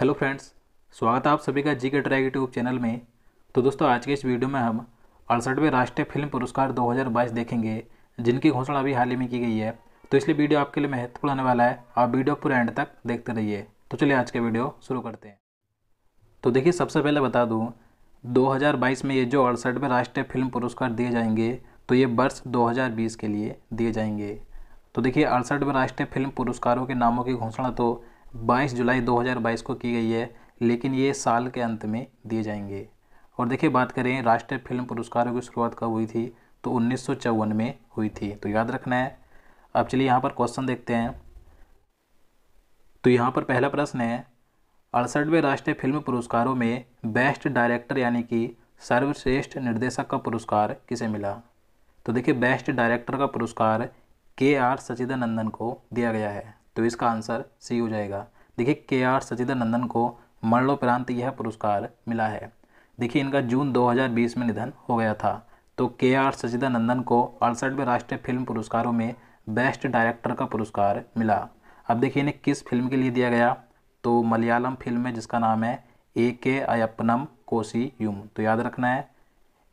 hello friends स्वागत है आप सभी का जी के ट्रैक यूट्यूब चैनल में तो दोस्तों आज के इस वीडियो में हम अड़सठवें राष्ट्रीय फिल्म पुरस्कार 2022 देखेंगे जिनकी घोषणा अभी हाल ही में की गई है तो इसलिए वीडियो आपके लिए महत्वपूर्ण होने वाला है आप वीडियो पूरे एंड तक देखते रहिए तो चलिए आज का वीडियो शुरू करते हैं तो देखिए सबसे पहले बता दूँ दो में ये जो अड़सठवें राष्ट्रीय फिल्म पुरस्कार दिए जाएंगे तो ये वर्ष दो के लिए दिए जाएंगे तो देखिए अड़सठवें राष्ट्रीय फिल्म पुरस्कारों के नामों की घोषणा तो 22 जुलाई 2022 को की गई है लेकिन ये साल के अंत में दिए जाएंगे और देखिए बात करें राष्ट्रीय फिल्म पुरस्कारों की शुरुआत कब हुई थी तो उन्नीस में हुई थी तो याद रखना है अब चलिए यहाँ पर क्वेश्चन देखते हैं तो यहाँ पर पहला प्रश्न है अड़सठवें राष्ट्रीय फिल्म पुरस्कारों में बेस्ट डायरेक्टर यानी कि सर्वश्रेष्ठ निर्देशक का पुरस्कार किसे मिला तो देखिए बेस्ट डायरेक्टर का पुरस्कार के आर सचिदानंदन को दिया गया है तो इसका आंसर सी हो जाएगा देखिए के आर सचिदानंदन को मरणोपरांत यह पुरस्कार मिला है देखिए इनका जून 2020 में निधन हो गया था तो के आर सचिदानंदन को अड़सठवें राष्ट्रीय फिल्म पुरस्कारों में बेस्ट डायरेक्टर का पुरस्कार मिला अब देखिए इन्हें किस फिल्म के लिए दिया गया तो मलयालम फिल्म में जिसका नाम है ए के अयपनम कोसी युम तो याद रखना है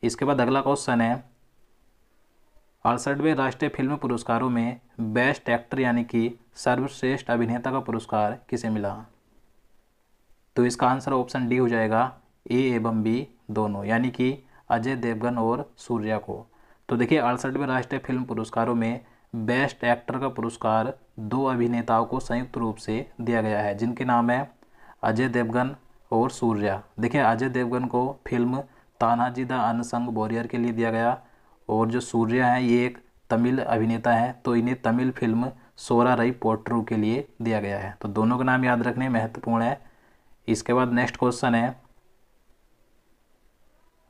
इसके बाद अगला क्वेश्चन है अड़सठवें राष्ट्रीय फिल्म पुरस्कारों में बेस्ट एक्टर यानी कि सर्वश्रेष्ठ अभिनेता का पुरस्कार किसे मिला तो इसका आंसर ऑप्शन डी हो जाएगा ए एवं बी दोनों यानी कि अजय देवगन और सूर्या को तो देखिए अड़सठवें राष्ट्रीय फिल्म पुरस्कारों में बेस्ट एक्टर का पुरस्कार दो अभिनेताओं को संयुक्त रूप से दिया गया है जिनके नाम है अजय देवगन और सूर्या देखिए अजय देवगन को film Tanaji the unsung warrior के लिए दिया गया और जो सूर्या हैं ये एक तमिल अभिनेता हैं तो इन्हें तमिल फिल्म सोरा रई पोट्रू के लिए दिया गया है तो दोनों का नाम याद रखने महत्वपूर्ण है इसके बाद नेक्स्ट क्वेश्चन है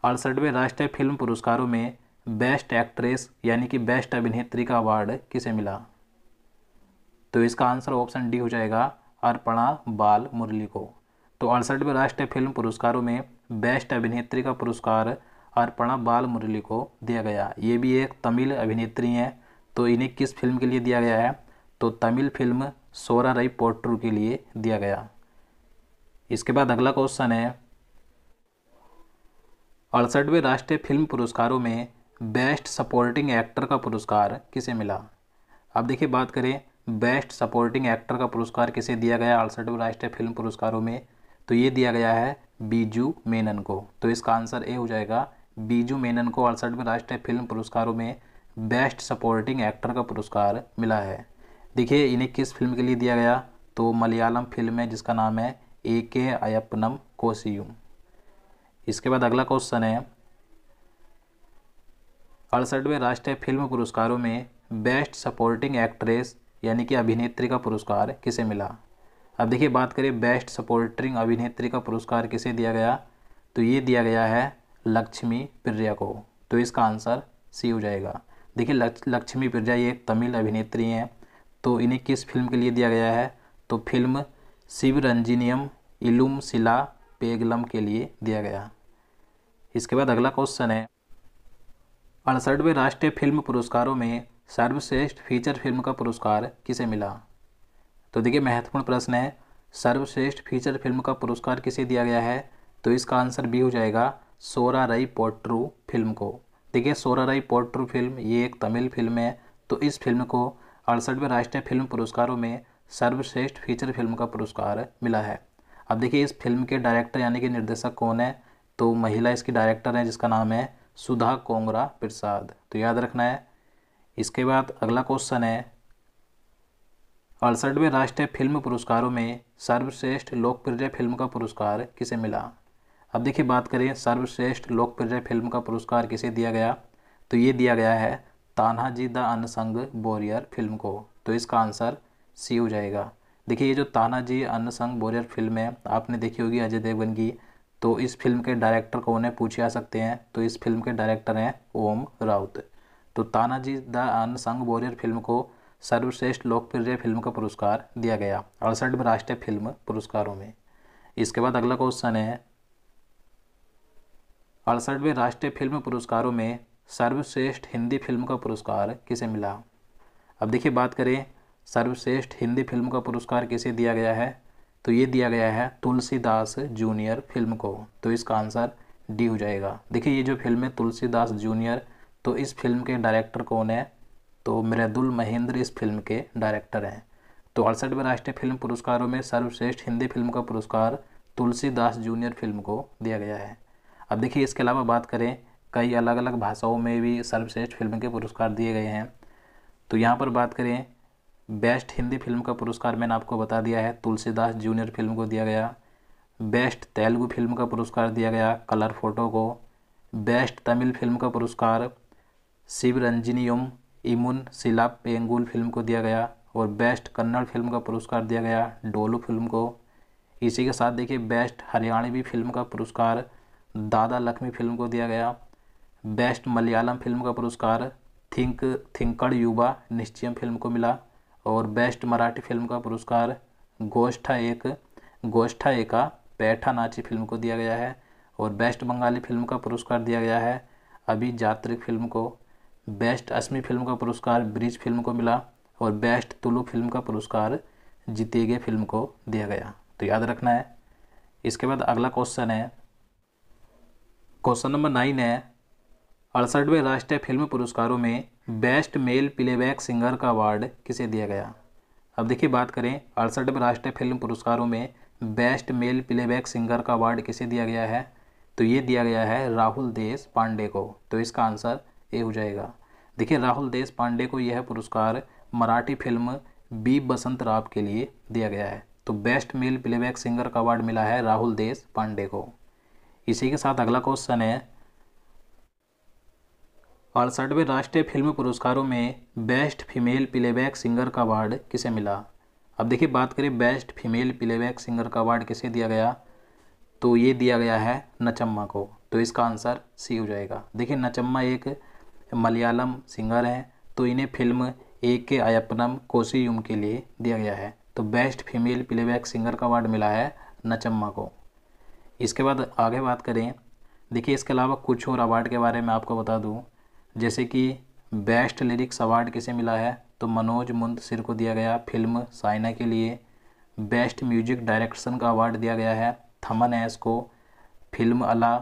अड़सठवें राष्ट्रीय फिल्म पुरस्कारों में बेस्ट एक्ट्रेस यानी कि बेस्ट अभिनेत्री का अवार्ड किसे मिला तो इसका आंसर ऑप्शन डी हो जाएगा अर्पणा बाल मुरली को तो अड़सठवें राष्ट्रीय फिल्म पुरस्कारों में बेस्ट अभिनेत्री का पुरस्कार अर्पणा बाल मुरली को दिया गया ये भी एक तमिल अभिनेत्री हैं तो इन्हें किस फिल्म के लिए दिया गया है तो तमिल फिल्म सोरा रई पोट्रू के लिए दिया गया इसके बाद अगला क्वेश्चन है अड़सठवें राष्ट्रीय फिल्म पुरस्कारों में बेस्ट सपोर्टिंग एक्टर का पुरस्कार किसे मिला अब देखिए बात करें बेस्ट सपोर्टिंग एक्टर का पुरस्कार किसे दिया गया अड़सठवें राष्ट्रीय फिल्म पुरस्कारों में तो ये दिया गया है बीजू मेनन को तो इसका आंसर ए हो जाएगा बीजू मेनन को अड़सठवें राष्ट्रीय फिल्म पुरस्कारों में बेस्ट सपोर्टिंग एक्टर का पुरस्कार मिला है देखिए इन्हें किस फिल्म के लिए दिया गया तो मलयालम फिल्म है जिसका नाम है ए के अयपनम कोसियुम इसके बाद अगला क्वेश्चन है अड़सठवें राष्ट्रीय फिल्म पुरस्कारों में बेस्ट सपोर्टिंग एक्ट्रेस यानी कि अभिनेत्री का पुरस्कार किसे मिला अब देखिए बात करें बेस्ट सपोर्टिंग अभिनेत्री का पुरस्कार किसे दिया गया तो ये दिया गया है लक्ष्मी प्रिया को तो इसका आंसर सी हो जाएगा देखिए लक्ष्मी प्रिया ये एक तमिल अभिनेत्री हैं तो इन्हें किस फिल्म के लिए दिया गया है तो फिल्म शिव रंजिनियम इलुम शिला पेगलम के लिए दिया गया इसके बाद अगला क्वेश्चन है अड़सठवें राष्ट्रीय फिल्म पुरस्कारों में सर्वश्रेष्ठ फीचर फिल्म का पुरस्कार किसे मिला तो देखिए महत्वपूर्ण प्रश्न है सर्वश्रेष्ठ फीचर फिल्म का पुरस्कार किसे दिया गया है तो इसका आंसर बी हो जाएगा सोरा रई पोट्रू फिल्म को देखिए सोरा रई पोट्रू फिल्म ये एक तमिल फिल्म है तो इस फिल्म को अड़सठवें राष्ट्रीय फिल्म पुरस्कारों में सर्वश्रेष्ठ फीचर फिल्म का पुरस्कार मिला है अब देखिए इस फिल्म के डायरेक्टर यानी कि निर्देशक कौन है तो महिला इसकी डायरेक्टर हैं जिसका नाम है सुधा कोंगरा प्रसाद तो याद रखना है इसके बाद अगला क्वेश्चन है अड़सठवें राष्ट्रीय फिल्म पुरस्कारों में सर्वश्रेष्ठ लोकप्रिय फिल्म का पुरस्कार किसे मिला अब देखिए बात करें सर्वश्रेष्ठ लोकप्रिय फिल्म का पुरस्कार किसे दिया गया तो ये दिया गया है Tanhaji the unsung warrior film को तो इसका आंसर सी हो जाएगा देखिए ये जो तानाजी अनसंग बोरियर फिल्म है आपने देखी होगी अजय देवगन की तो इस फिल्म के डायरेक्टर को उन्हें पूछे आ सकते हैं तो इस फिल्म के डायरेक्टर हैं ओम राउत तो Tanaji the unsung warrior film को सर्वश्रेष्ठ लोकप्रिय फिल्म का पुरस्कार दिया गया अड़सठवें राष्ट्रीय फिल्म पुरस्कारों में इसके बाद अगला क्वेश्चन है अड़सठवें राष्ट्रीय फिल्म पुरस्कारों में सर्वश्रेष्ठ हिंदी फिल्म का पुरस्कार किसे मिला अब देखिए बात करें सर्वश्रेष्ठ हिंदी फिल्म का पुरस्कार किसे दिया गया है तो ये दिया गया है तुलसीदास जूनियर फिल्म को तो इसका आंसर डी हो जाएगा देखिए ये जो फिल्म है तुलसीदास जूनियर तो इस फिल्म के डायरेक्टर कौन है तो मृदुल महेंद्र इस फिल्म के डायरेक्टर हैं तो अड़सठवें राष्ट्रीय फिल्म पुरस्कारों में सर्वश्रेष्ठ हिंदी फिल्म का पुरस्कार तुलसीदास जूनियर फिल्म को दिया गया है अब देखिए इसके अलावा बात करें कई अलग अलग भाषाओं में भी सर्वश्रेष्ठ फिल्म के पुरस्कार दिए गए हैं तो यहाँ पर बात करें बेस्ट हिंदी फिल्म का पुरस्कार मैंने आपको बता दिया है तुलसीदास जूनियर फिल्म को दिया गया बेस्ट तेलुगु फिल्म का पुरस्कार दिया गया कलर फोटो को बेस्ट तमिल फिल्म का पुरस्कार शिवरंजनियम इमुन सिला पेंगुल फिल्म को दिया गया और बेस्ट कन्नड़ फिल्म का पुरस्कार दिया गया डोलू फिल्म को इसी के साथ देखिए बेस्ट हरियाणवी फिल्म का पुरस्कार दादा लक्ष्मी फिल्म को दिया गया बेस्ट मलयालम फिल्म का पुरस्कार थिंक थिंकड़ युवा निश्चयम फिल्म को मिला और बेस्ट मराठी फिल्म का पुरस्कार गोष्ठा एक गोष्ठा एका पैठा नाची फिल्म को दिया गया है और बेस्ट बंगाली फिल्म का पुरस्कार दिया गया है अभी जात्रिक फिल्म को बेस्ट असमी फिल्म का पुरस्कार ब्रिज फिल्म को मिला और बेस्ट तुलु फिल्म का पुरस्कार जितेगे फिल्म को दिया गया तो याद रखना है इसके बाद अगला क्वेश्चन है क्वेश्चन नंबर नाइन है अड़सठवें राष्ट्रीय फिल्म पुरस्कारों में बेस्ट मेल प्लेबैक सिंगर का अवार्ड किसे दिया गया अब देखिए बात करें अड़सठवें राष्ट्रीय फिल्म पुरस्कारों में बेस्ट मेल प्लेबैक सिंगर का अवार्ड किसे दिया गया है तो ये दिया गया है राहुल देश पांडे को तो इसका आंसर ए हो जाएगा देखिए राहुल देश पांडे को यह पुरस्कार मराठी फिल्म बी बसंत राव के लिए दिया गया है तो बेस्ट मेल प्लेबैक सिंगर का अवार्ड मिला है राहुल देश पांडे को इसी के साथ अगला क्वेश्चन है अड़सठवें राष्ट्रीय फिल्म पुरस्कारों में बेस्ट फीमेल प्लेबैक सिंगर का अवार्ड किसे मिला अब देखिए बात करें बेस्ट फीमेल प्लेबैक सिंगर का अवार्ड किसे दिया गया तो ये दिया गया है नचम्मा को तो इसका आंसर सी हो जाएगा देखिए नचम्मा एक मलयालम सिंगर हैं तो इन्हें फिल्म ए के अयपनम कोसीयुम के लिए दिया गया है तो बेस्ट फीमेल प्लेबैक सिंगर का अवार्ड मिला है नचम्मा को इसके बाद आगे बात करें देखिए इसके अलावा कुछ और अवार्ड के बारे में आपको बता दूं जैसे कि बेस्ट लिरिक्स अवार्ड किसे मिला है तो मनोज सिर को दिया गया फिल्म साइना के लिए बेस्ट म्यूजिक डायरेक्शन का अवार्ड दिया गया है थमन एस को फिल्म अला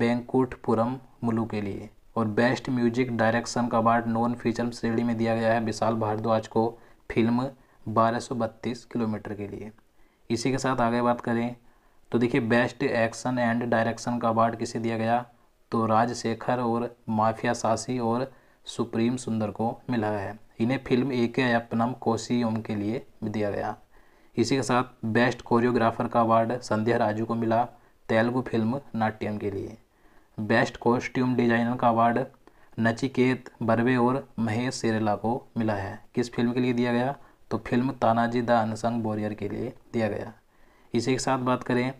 बेंकुटपुरम मुलू के लिए और बेस्ट म्यूजिक डायरेक्शन का अवार्ड नॉन फीचर श्रेणी में दिया गया है विशाल भारद्वाज को फिल्म 1232 किलोमीटर के लिए इसी के साथ आगे बात करें तो देखिए बेस्ट एक्शन एंड डायरेक्शन का अवार्ड किसे दिया गया तो राजशेखर और माफिया सासी और सुप्रीम सुंदर को मिला है इन्हें फिल्म ए के अयपनम कोसीयम के लिए दिया गया इसी के साथ बेस्ट कोरियोग्राफर का अवार्ड संध्या राजू को मिला तेलुगु फिल्म नाट्यम के लिए बेस्ट कॉस्ट्यूम डिजाइनर का अवार्ड नचिकेत बर्वे और महेश सेरेला को मिला है किस फिल्म के लिए दिया गया तो film Tanaji the unsung warrior के लिए दिया गया इसी के साथ बात करें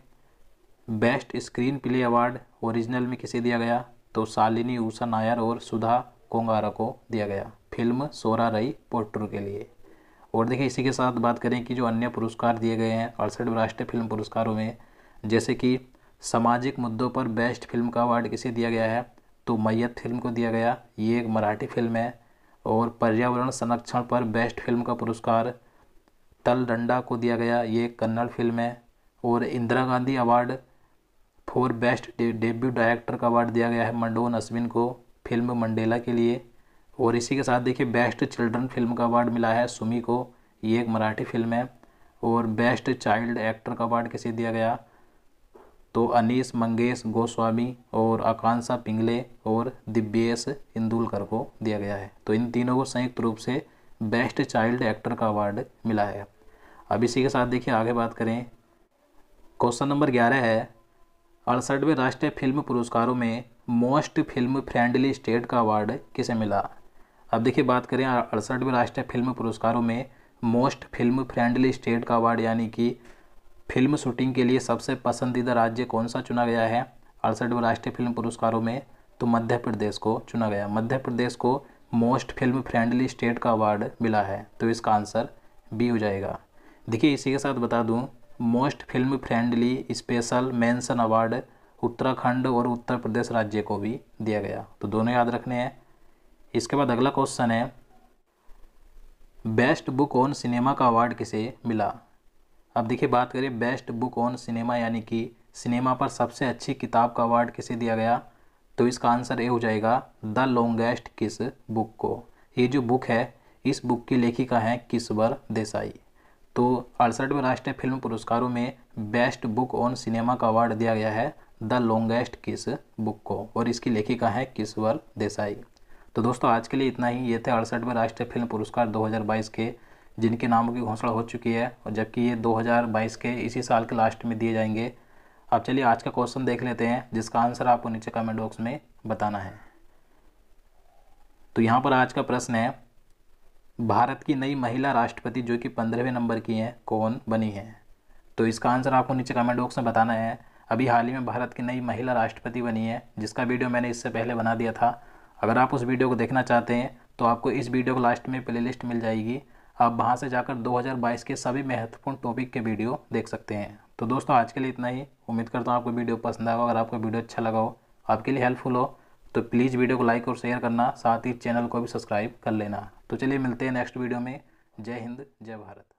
best screenplay award original में किसे दिया गया तो शालिनी ऊषा नायर और सुधा कोंगारा को दिया गया फिल्म सोरा रई पोट्रू के लिए और देखिए इसी के साथ बात करें कि जो अन्य पुरस्कार दिए गए हैं अड़सठ राष्ट्रीय फिल्म पुरस्कारों में जैसे कि सामाजिक मुद्दों पर बेस्ट फिल्म का अवार्ड किसे दिया गया है तो मैयत फिल्म को दिया गया ये एक मराठी फिल्म है और पर्यावरण संरक्षण पर बेस्ट फिल्म का पुरस्कार तल डंडा को दिया गया ये एक कन्नड़ फिल्म है और Indira Gandhi award for best debut director का अवार्ड दिया गया है मंडोन अश्विन को फिल्म मंडेला के लिए और इसी के साथ देखिए बेस्ट चिल्ड्रन फिल्म का अवार्ड मिला है सुमी को ये एक मराठी फिल्म है और बेस्ट चाइल्ड एक्टर का अवार्ड किसे दिया गया तो अनीस मंगेश गोस्वामी और आकांक्षा पिंगले और दिव्येश इंदुलकर को दिया गया है तो इन तीनों को संयुक्त रूप से बेस्ट चाइल्ड एक्टर का अवार्ड मिला है अब इसी के साथ देखिए आगे बात करें क्वेश्चन नंबर ग्यारह है अड़सठवें राष्ट्रीय फिल्म पुरस्कारों में मोस्ट फिल्म फ्रेंडली स्टेट का अवार्ड किसे मिला अब देखिए बात करें अड़सठवें राष्ट्रीय फिल्म पुरस्कारों में मोस्ट फिल्म फ्रेंडली स्टेट का अवार्ड यानी कि फिल्म शूटिंग के लिए सबसे पसंदीदा राज्य कौन सा चुना गया है अड़सठवें राष्ट्रीय फिल्म पुरस्कारों में तो मध्य प्रदेश को चुना गया मध्य प्रदेश को मोस्ट फिल्म फ्रेंडली स्टेट का अवार्ड मिला है तो इसका आंसर बी हो जाएगा देखिए इसी के साथ बता दूँ most film friendly special mention award Uttarakhand और उत्तर प्रदेश राज्य को भी दिया गया तो दोनों याद रखने हैं इसके बाद अगला क्वेश्चन है बेस्ट बुक ऑन सिनेमा का अवार्ड किसे मिला अब देखिए बात करें बेस्ट बुक ऑन सिनेमा यानी कि सिनेमा पर सबसे अच्छी किताब का अवार्ड किसे दिया गया तो इसका आंसर ए हो जाएगा द लॉन्गेस्ट किस बुक को ये जो बुक है इस बुक की लेखिका हैं किश्वर देसाई तो अड़सठवें राष्ट्रीय फिल्म पुरस्कारों में बेस्ट बुक ऑन सिनेमा का अवार्ड दिया गया है द लॉन्गेस्ट किस बुक को और इसकी लेखिका है किसवर देसाई तो दोस्तों आज के लिए इतना ही ये थे अड़सठवें राष्ट्रीय फिल्म पुरस्कार 2022 के जिनके नामों की घोषणा हो चुकी है और जबकि ये 2022 के इसी साल के लास्ट में दिए जाएंगे अब चलिए आज का क्वेश्चन देख लेते हैं जिसका आंसर आपको नीचे कमेंट बॉक्स में बताना है तो यहाँ पर आज का प्रश्न है भारत की नई महिला राष्ट्रपति जो कि पंद्रहवें नंबर की हैं कौन बनी है तो इसका आंसर आपको नीचे कमेंट बॉक्स में बताना है अभी हाल ही में भारत की नई महिला राष्ट्रपति बनी है जिसका वीडियो मैंने इससे पहले बना दिया था अगर आप उस वीडियो को देखना चाहते हैं तो आपको इस वीडियो को लास्ट में प्ले मिल जाएगी आप वहाँ से जाकर 2022 के सभी महत्वपूर्ण टॉपिक के वीडियो देख सकते हैं तो दोस्तों आज के लिए इतना ही उम्मीद करता हूँ आपको वीडियो पसंद आएगा अगर आपको वीडियो अच्छा लगा हो आपके लिए हेल्पफुल हो तो प्लीज़ वीडियो को लाइक और शेयर करना साथ ही चैनल को भी सब्सक्राइब कर लेना तो चलिए मिलते हैं नेक्स्ट वीडियो में जय हिंद जय भारत